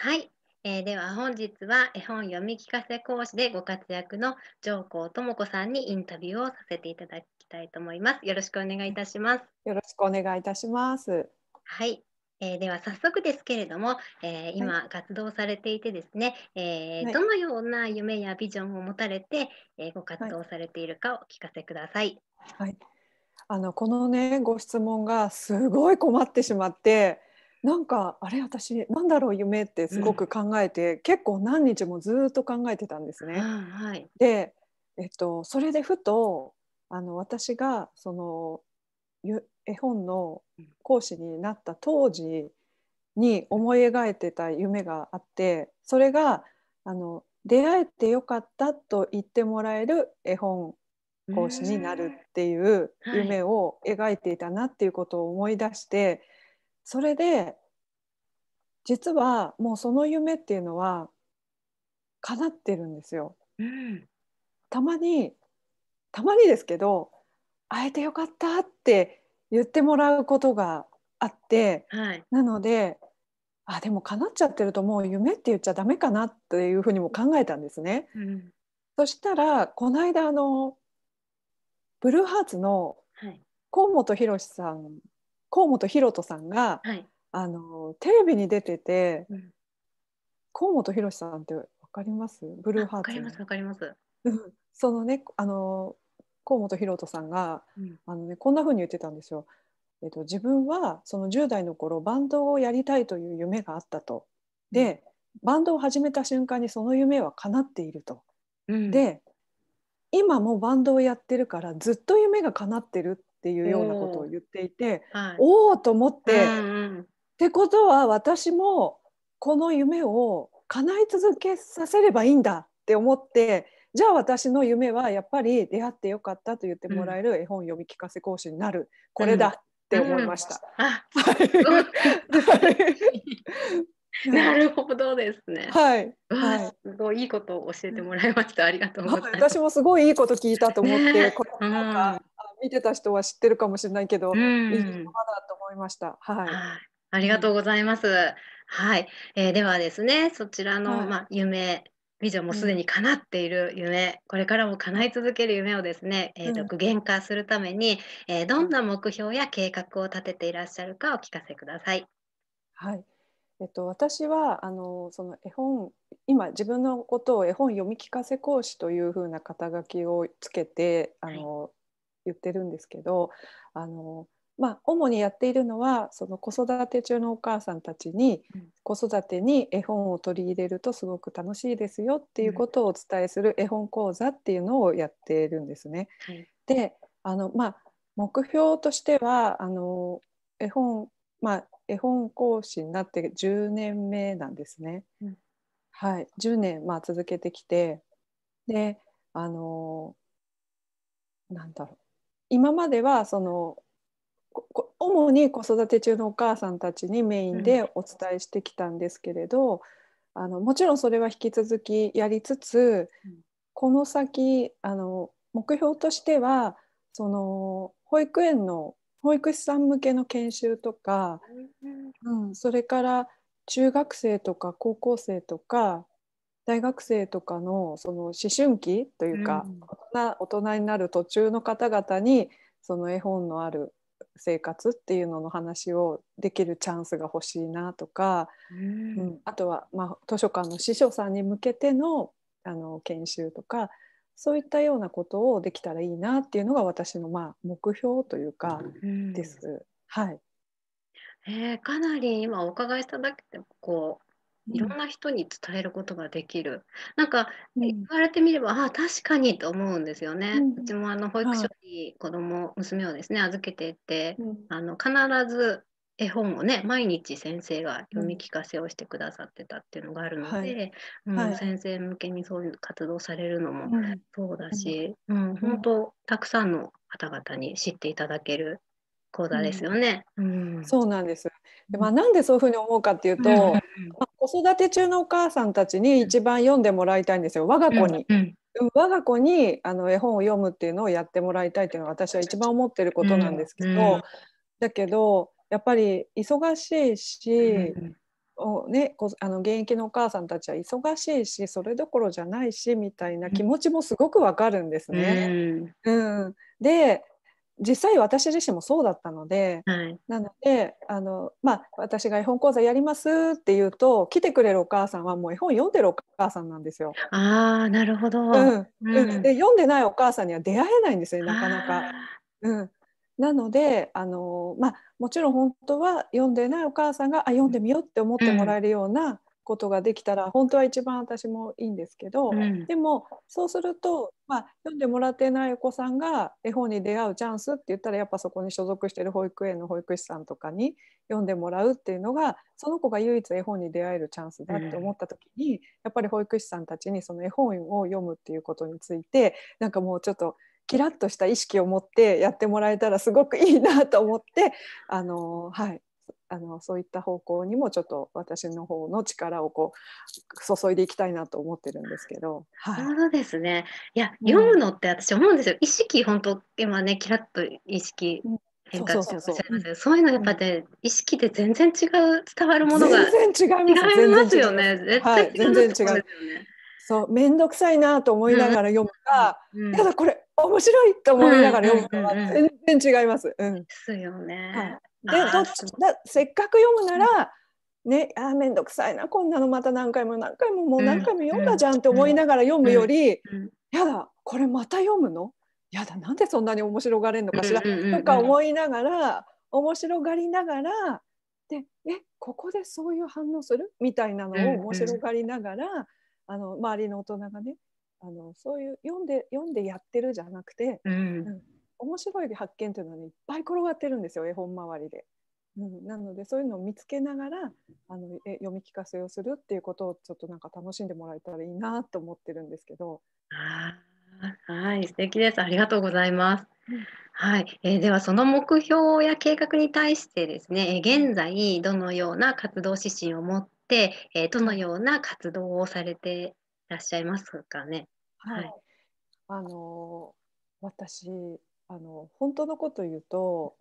はい、えー、では本日は絵本読み聞かせ講師でご活躍の上皇智子さんにインタビューをさせていただきたいと思います。よろしくお願いいたします。よろしくお願いいたします。はい。えー、では早速ですけれども、えー、今活動されていてですね、はい、えー、どのような夢やビジョンを持たれて、えご活動されているかをお聞かせください。はい、あのこのねご質問がすごい困ってしまって、なんかあれ私なんだろう夢ってすごく考えて、うん、結構何日もずっと考えてたんですね。はい、で、えっと、それでふとあの私がその絵本の講師になった当時に思い描いてた夢があってそれがあの出会えてよかったと言ってもらえる絵本講師になるっていう夢を描いていたなっていうことを思い出して、それで実はもうその夢っていうのは叶ってるんですよ。うん、たまにたまにですけど会えてよかったって言ってもらうことがあって、はい、なのであでも叶っちゃってるともう夢って言っちゃダメかなっていうふうにも考えたんですね。うん、そしたらこの間あのブルーハーツの河本宏さん河本大翔さんが、はい、あのテレビに出てて、うん、河本大さんってわかりますブルーハーツわかりますわかりますそのねあの河本大翔さんが、うん、あのね、こんな風に言ってたんですよ、えっと、自分はその10代の頃バンドをやりたいという夢があったとで、うん、バンドを始めた瞬間にその夢は叶っていると、で今もバンドをやってるからずっと夢が叶ってるっていうようなことを言っていて、はい、おおと思って、うんうん、ってことは私もこの夢を叶い続けさせればいいんだって思ってじゃあ私の夢はやっぱり出会ってよかったと言ってもらえる絵本読み聞かせ講師になる、うん、これだって思いました。なるほどですね。はい。はい。すごいいいことを教えてもらいました。ありがとう私もすごいいいこと聞いたと思って、これなんか見てた人は知ってるかもしれないけど、うん、いい言葉だと思いました。はい。ありがとうございます。はい、えー、ではですね、そちらの、はい、まあ、夢ビジョンもすでに叶っている夢、うん、これからも叶い続ける夢をですね、えーと、具現化するために、うん、えー、どんな目標や計画を立てていらっしゃるかお聞かせください。はい、えっと、私はあのその絵本今自分のことを絵本読み聞かせ講師というふうな肩書きをつけてあの、はい、言ってるんですけどあの、まあ、主にやっているのはその子育て中のお母さんたちに子育てに絵本を取り入れるとすごく楽しいですよっていうことをお伝えする絵本講座っていうのをやっているんですね。であの、まあ、目標としてはあの絵本、まあ、絵本講師になって10年目なんですね。うん、はい、10年、まあ、続けてきてであのなんだろう今まではその主に子育て中のお母さんたちにメインでお伝えしてきたんですけれど、うん、あのもちろんそれは引き続きやりつつ、うん、この先あの目標としてはその保育園の保育士さん向けの研修とか、うん、それから中学生とか高校生とか大学生とかのその思春期というか、うん、大人になる途中の方々にその絵本のある生活っていうのの話をできるチャンスが欲しいなとか、うん、うん、あとは、まあ、図書館の司書さんに向けてのあの研修とかそういったようなことをできたらいいなっていうのが私の、まあ、目標というかです。うん、はいえー、かなり今お伺いしただけでもこいろんな人に伝えることができる。なんか、うん、言われてみれば、ああ、確かにと思うんですよね。うん、ちもあの保育所に子供、はい、娘をですね、預けてって、うん、あの必ず絵本をね、毎日先生が読み聞かせをしてくださってたっていうのがあるので、うん、はい、先生向けにそういう活動されるのもそうだし、うん、本当、たくさんの方々に知っていただける講座ですよね。うん、うん、そうなんです。で、まあ、なんでそういうふうに思うかっていうと、ま子育て中のお母さんたちに一番読んでもらいたいんですよ我が子に。うんうん我が子にあの絵本を読むっていうのをやってもらいたいっていうのは私は一番思ってることなんですけど、うんうん、だけどやっぱり忙しいし、うん、ね、あの現役のお母さんたちは忙しいしそれどころじゃないしみたいな気持ちもすごくわかるんですね。うんで実際私自身もそうだったので、はい、なのであの、まあ、私が絵本講座やりますって言うと来てくれるお母さんはもう絵本読んでるお母さんなんですよ。あなるほど、うんうん、で読んでないお母さんには出会えないんですよなかなか。うん、なのであの、まあ、もちろん本当は読んでないお母さんがあ読んでみようって思ってもらえるような、ことができたら本当は一番私もいいんですけど、うん、でもそうすると、まあ、読んでもらってないお子さんが絵本に出会うチャンスって言ったらやっぱそこに所属してる保育園の保育士さんとかに読んでもらうっていうのがその子が唯一絵本に出会えるチャンスだって思った時に、うん、やっぱり保育士さんたちにその絵本を読むっていうことについてなんかもうちょっとキラッとした意識を持ってやってもらえたらすごくいいなと思ってあの、はい、あのそういった方向にもちょっと私の方の力をこう注いでいきたいなと思ってるんですけど、はい、そうですねいや、読むのって私思うんですよ、意識本当今ねキラッと意識変化しておっしゃいますそういうのやっぱね、うん、意識で全然違う伝わるものが全然違いますよね絶対違う、ね、はい、全然違うそう面倒くさいなと思いながら読むか、うん、ただこれ面白いと思いながら読むか全然違います。うん、ですよね。はいでどっちだせっかく読むなら、ん、ねあ面倒くさいなこんなのまた何回も何回ももう何回も読んだじゃんって思いながら読むより、やだこれまた読むのやだなんでそんなに面白がれんのかしら、とか思いながら面白がりながらでえここでそういう反応するみたいなのを面白がりながら、あの周りの大人がねあのそういう読んで読んでやってるじゃなくて、うん面白い発見というのはねいっぱい転がってるんですよ絵本周りで。うん、なのでそういうのを見つけながらあのえ読み聞かせをするっていうことをちょっとなんか楽しんでもらえたらいいなと思ってるんですけど。はい素敵ですありがとうございます。はい、えー、ではその目標や計画に対してですね、え現在どのような活動指針を持って、えー、どのような活動をされていらっしゃいますかね。はい、はい、あのー、私あの本当のこと言うと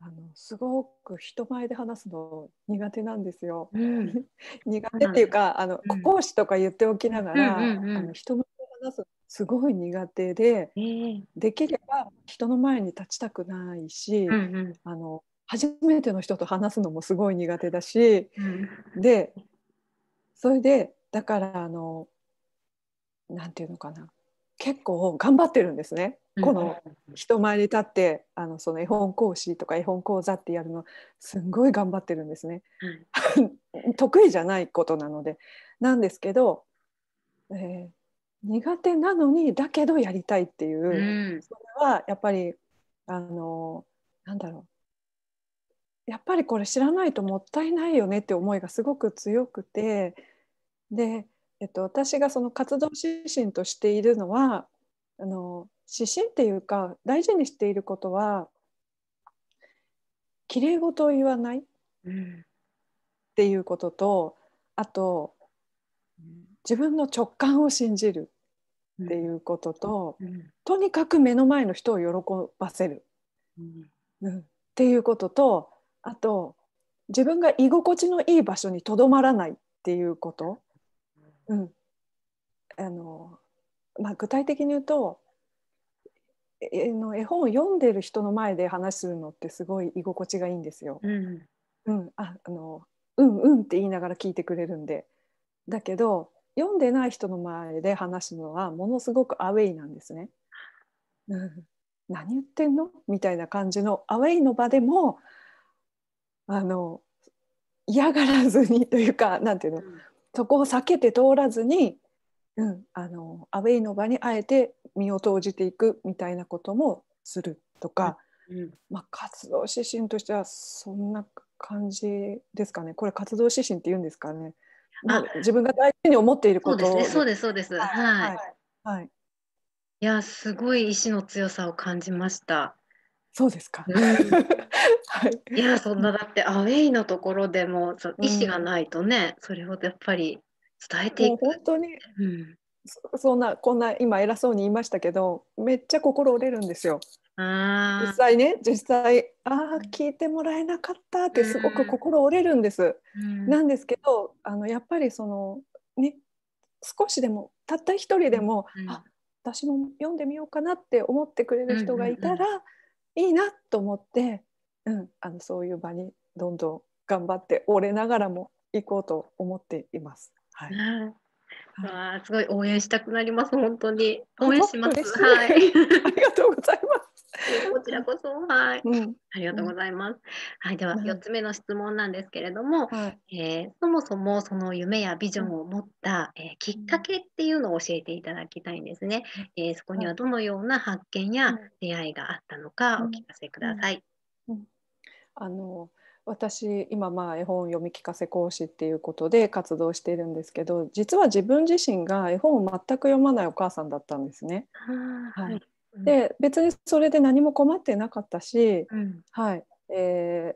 あのすごく人前で話すの苦手なんですよ。うん、苦手っていうかあの、講師とか言っておきながら、うんうんうん、あの人前で話すすごい苦手で、えー、できれば人の前に立ちたくないし、うんうん、あの初めての人と話すのもすごい苦手だし、うん、でそれでだからあの何て言うのかな結構頑張ってるんですね。この人前に立ってあのその絵本講師とか絵本講座ってやるのすんごい頑張ってるんですね。得意じゃないことなのでなんですけど、えー、苦手なのにだけどやりたいっていう、それはやっぱりあのなんだろうやっぱりこれ知らないともったいないよねって思いがすごく強くてでえっと、私がその活動指針としているのはあの指針っていうか大事にしていることはきれい事を言わないっていうこととあと自分の直感を信じるっていうことと、とにかく目の前の人を喜ばせる、うん、っていうこととあと自分が居心地のいい場所にとどまらないっていうことうん、あのまあ、具体的に言うとえの絵本を読んでる人の前で話するのってすごい居心地がいいんですよ。うん、うん、ああのうんうんって言いながら聞いてくれるんでだけど読んでない人の前で話すのはものすごくアウェイなんですね。うん、何言ってんのみたいな感じのアウェイの場でもあの嫌がらずにというか何て言うの、そこを避けて通らずに、うん、あのアウェイの場にあえて身を投じていくみたいなこともするとか、うんうん、まあ、活動指針としてはそんな感じですかねこれ活動指針って言うんですかね。まあ、自分が大事に思っていることそうです、そうですそうですはい、はい、はい、いやすごい意志の強さを感じましたそうですか、うん、はい、いやそんなだってアウェイのところでもそ意思がないとね、それをやっぱり伝えていく本当に、うんそ、そんなこんな今偉そうに言いましたけどめっちゃ心折れるんですよ。実際ね実際ああ聞いてもらえなかったってすごく心折れるんです。うん、なんですけどあのやっぱりそのね少しでもたった一人でも、うん、あ私も読んでみようかなって思ってくれる人がいたら、いいなと思って、うん、あのそういう場にどんどん頑張って折れながらも行こうと思っています。はい、あすごい応援したくなります本当に応援します。はい、ありがとうございこちらこそ、はい、うん、ありがとうございます。はい、では4つ目の質問なんですけれども、うん、えー、そもそもその夢やビジョンを持った、えー、きっかけっていうのを教えていただきたいんですね。えー、そこにはどのような発見や出会いがあったのかお聞かせください。あの私今まあ絵本読み聞かせ講師っていうことで活動しているんですけど実は自分自身が絵本を全く読まないお母さんだったんですね。はい、で別にそれで何も困ってなかったし、うん、はいえ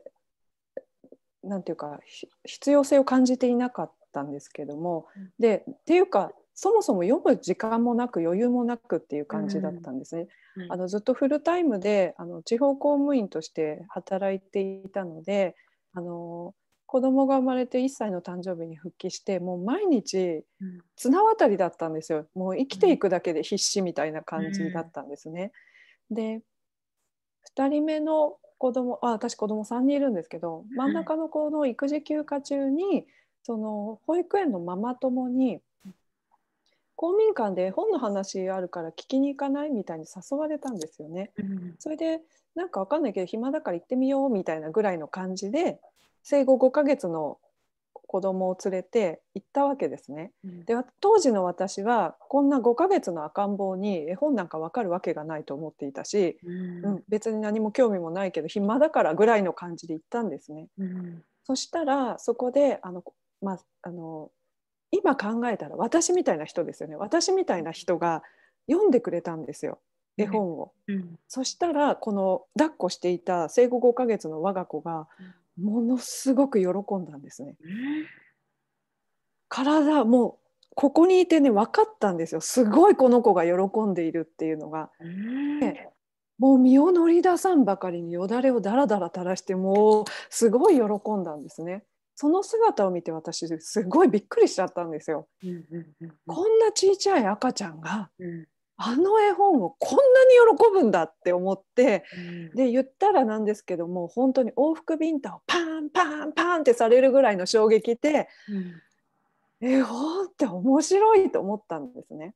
ー、なんていうか必要性を感じていなかったんですけども、でっていうかそもそも読む時間もなく余裕もなくっていう感じだったんですね。うん、あのずっとフルタイムであの地方公務員として働いていたのであの子供が生まれて1歳の誕生日に復帰してもう毎日綱渡りだったんですよもう生きていくだけで必死みたいな感じだったんですね。で2人目の子供あ私子供3人いるんですけど真ん中の子の育児休暇中にその保育園のママ友に公民館で本の話あるから聞きに行かないみたいに誘われたんですよね。それでなんかわかんないけど暇だから行ってみようみたいなぐらいの感じで生後5ヶ月の子供を連れて行ったわけですね。で当時の私はこんな5ヶ月の赤ん坊に絵本なんかわかるわけがないと思っていたし、うん、うん、別に何も興味もないけど暇だからぐらいの感じで行ったんですね。うん、そしたらそこであの、まあ、あの今考えたら私みたいな人ですよね私みたいな人が読んでくれたんですよ。絵本を、うん、そしたらこの抱っこしていた生後5ヶ月の我が子がものすごく喜んだんですね。体もうここにいてね分かったんですよすごいこの子が喜んでいるっていうのが。ねもう身を乗り出さんばかりによだれをだらだら垂らしてもうすごい喜んだんですね。その姿を見て私すごいびっくりしちゃったんですよ。こんなちいちゃい赤ちゃんが、うん、あの絵本をこんなに喜ぶんだって思って、うん、で言ったらなんですけども本当に往復ビンタをパンパンパンってされるぐらいの衝撃で、うん、絵本って面白いと思ったんですね。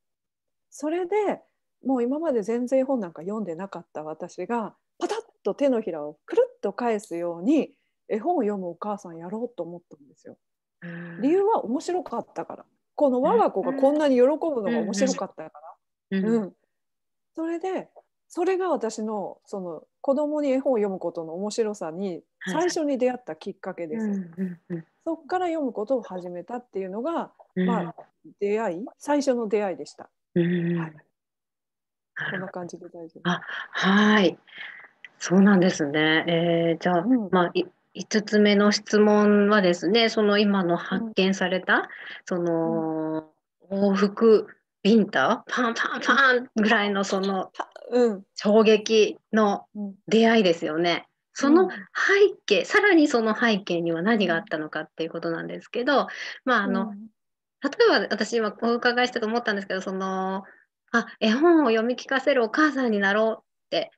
それでもう今まで全然絵本なんか読んでなかった私がパタッと手のひらをくるっと返すように絵本を読むお母さんやろうと思ったんですよ。理由は面白かったからこの我が子がこんなに喜ぶのが面白かったから、うん、うん、それでそれが私のその子供に絵本を読むことの面白さに最初に出会ったきっかけです。はい、そこから読むことを始めたっていうのが、うん、まあ、出会い最初の出会いでした。うん、はい、こんな感じで大丈夫あはいそうなんですね。えー、じゃあ、うん、まあ5つ目の質問はですねその今の発見された、その往復ビンタパンパンパンぐらいのその衝撃の出会いですよね。その背景、さらにその背景には何があったのかっていうことなんですけど、まああの、うん、例えば私今お伺いしたと思ったんですけど、その、あ、絵本を読み聞かせるお母さんになろうって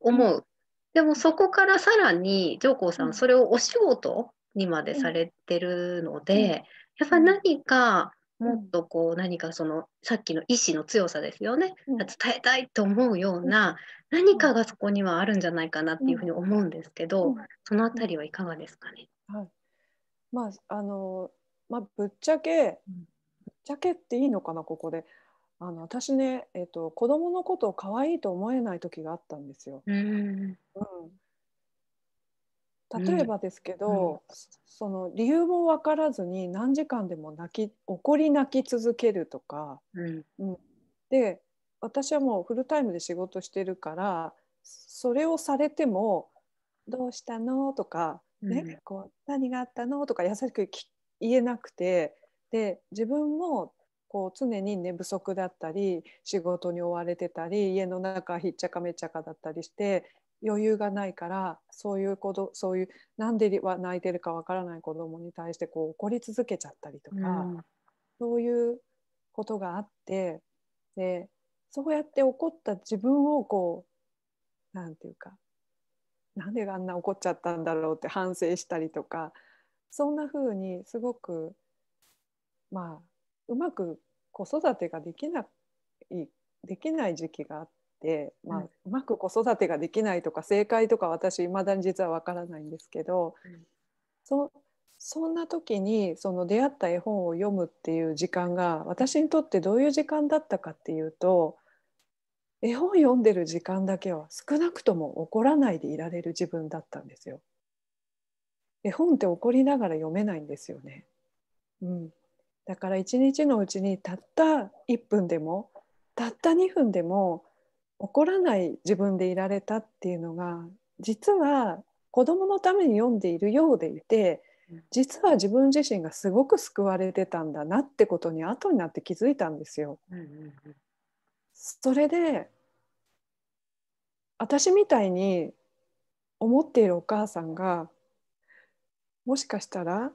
思う。でもそこからさらに上皇さん、それをお仕事にまでされてるので、やっぱり何かもっとこう何かそのさっきの意志の強さですよね、伝えたいと思うような何かがそこにはあるんじゃないかなっていうふうに思うんですけど、その辺りはいかがですかね。はい、まああのまあ、ぶっちゃけぶっちゃけっていいのかなここで。あの私ね、えーと、と子供のことを可愛いと思えない時があったんですよ。うん、うん、例えばですけど、うんうん、その理由も分からずに何時間でも泣き怒り泣き続けるとか、うん、で私はもうフルタイムで仕事してるからそれをされても「どうしたの?」とか、ねこう「何があったの?」とか優しく言えなくてで自分もこう常に寝不足だったり仕事に追われてたり家の中ひっちゃかめっちゃかだったりして余裕がないからそういう子どそういうなんで泣いてるかわからない子どもに対してこう怒り続けちゃったりとか、うん、そういうことがあってでそうやって怒った自分をこう何て言うかなんであんな怒っちゃったんだろうって反省したりとかそんな風にすごくまあうまく子育てができないできない時期があって、まあ、うまく子育てができないとか正解とか私いまだに実はわからないんですけど、うん、そそんな時にその出会った絵本を読むっていう時間が私にとってどういう時間だったかっていうと絵本読んでる時間だけは少なくとも怒らないでいられる自分だったんですよ。絵本って怒りながら読めないんですよね。うん、だから一日のうちにたった1分でもたった2分でも怒らない自分でいられたっていうのが実は子供のために読んでいるようでいて実は自分自身がすごく救われてたんだなってことに後になって気づいたんですよ。それで私みたいに思っているお母さんがもしかしたら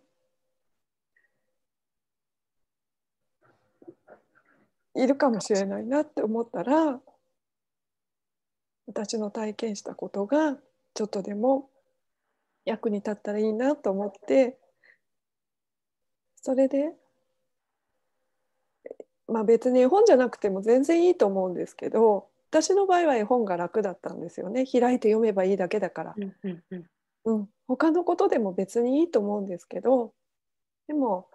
いるかもしれないなって思ったら私の体験したことがちょっとでも役に立ったらいいなと思ってそれでまあ別に絵本じゃなくても全然いいと思うんですけど私の場合は絵本が楽だったんですよね開いて読めばいいだけだから、うんうんうんうん、他のことでも別にいいと思うんですけどでも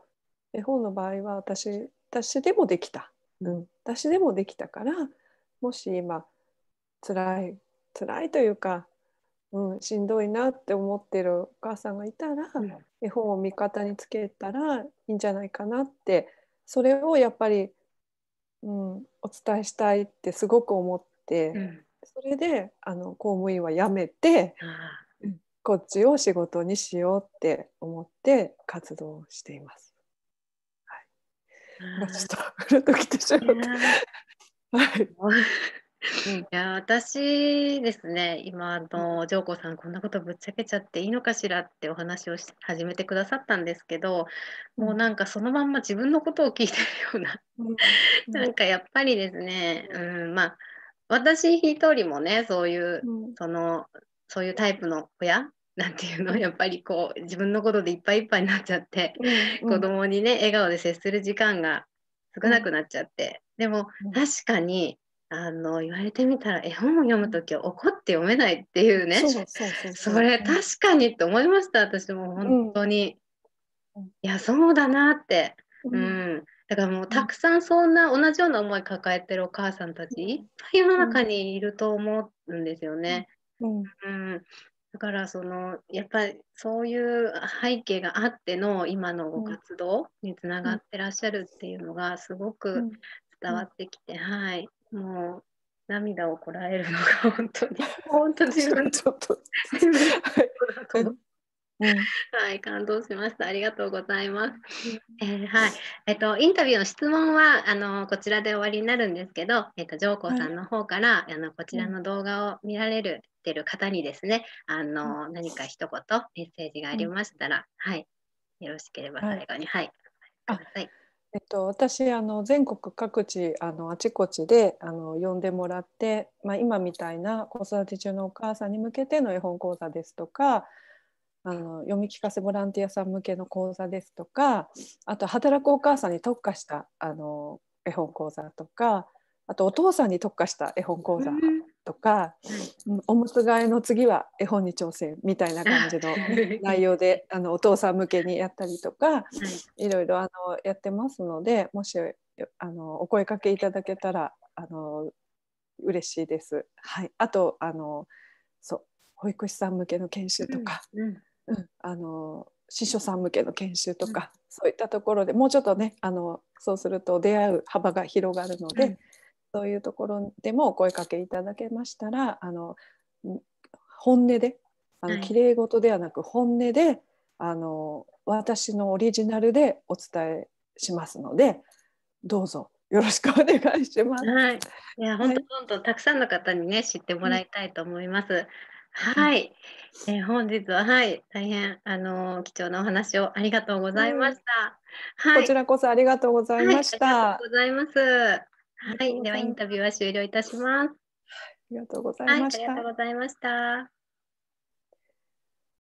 絵本の場合は私私でもできた、うん、私でもできたからもし今辛い辛いというか、うん、しんどいなって思ってるお母さんがいたら、うん、絵本を味方につけたらいいんじゃないかなってそれをやっぱり、うん、お伝えしたいってすごく思って、うん、それであの公務員は辞めて、うん、こっちを仕事にしようって思って活動しています。はい、ちょっとるときてしまっはい いや私ですね今あの上皇さんこんなことぶっちゃけちゃっていいのかしらってお話をし始めてくださったんですけどもうなんかそのまんま自分のことを聞いてるような なんかやっぱりですね、うん、まあ私一人もねそういう、そのそういうタイプの親なんていうのやっぱりこう自分のことでいっぱいいっぱいになっちゃって、子供にね笑顔で接する時間が少なくなっちゃって、でも確かにあの言われてみたら絵本を読む時は怒って読めないっていうねそれ確かにって思いました私も本当に、うん、いやそうだなって、うん、うん、だからもうたくさんそんな同じような思い抱えてるお母さんたちいっぱい世の中にいると思うんですよね。うん、うん、だからそのやっぱりそういう背景があっての今のご活動につながってらっしゃるっていうのがすごく伝わってきて、はいもう涙をこらえるのが本当に 本当自分ちょっとはい、感動しました。ありがとうございます。えー、はい、えっ、ー、と、インタビューの質問は、あの、こちらで終わりになるんですけど。えっ、ー、と、上皇さんの方から、はい、あの、こちらの動画を見られる、てる方にですね。あの、うん、何か一言、メッセージがありましたら、うん、はい。よろしければ、最後に、はい。はい、ください。えっと、私あの全国各地あのあちこちであの呼んでもらって、まあ、今みたいな子育て中のお母さんに向けての絵本講座ですとかあの読み聞かせボランティアさん向けの講座ですとかあと働くお母さんに特化したあの絵本講座とかあとお父さんに特化した絵本講座とか、おむつ替えの次は絵本に挑戦みたいな感じの 内容であのお父さん向けにやったりとか、いろいろあのやってますのでもしあのお声かけいただけたらあの嬉しいです。はい、あとあのそう保育士さん向けの研修とか、うん、うん、あの司書さん向けの研修とか、うん、そういったところでもうちょっとねあのそうすると出会う幅が広がるので、そういうところでもお声かけいただけましたらあの本音であの綺麗事ではなく本音であの私のオリジナルでお伝えしますのでどうぞよろしくお願いします。はい、いや本当本当たくさんの方にね知ってもらいたいと思います。うん、はい、えー、本日ははい大変あのー、貴重なお話をありがとうございました、うん、はい。こちらこそありがとうございました。はい、ありがとうございます。はい、ではインタビューは終了いたします。ありがとうございました。はい、ありがとうございました。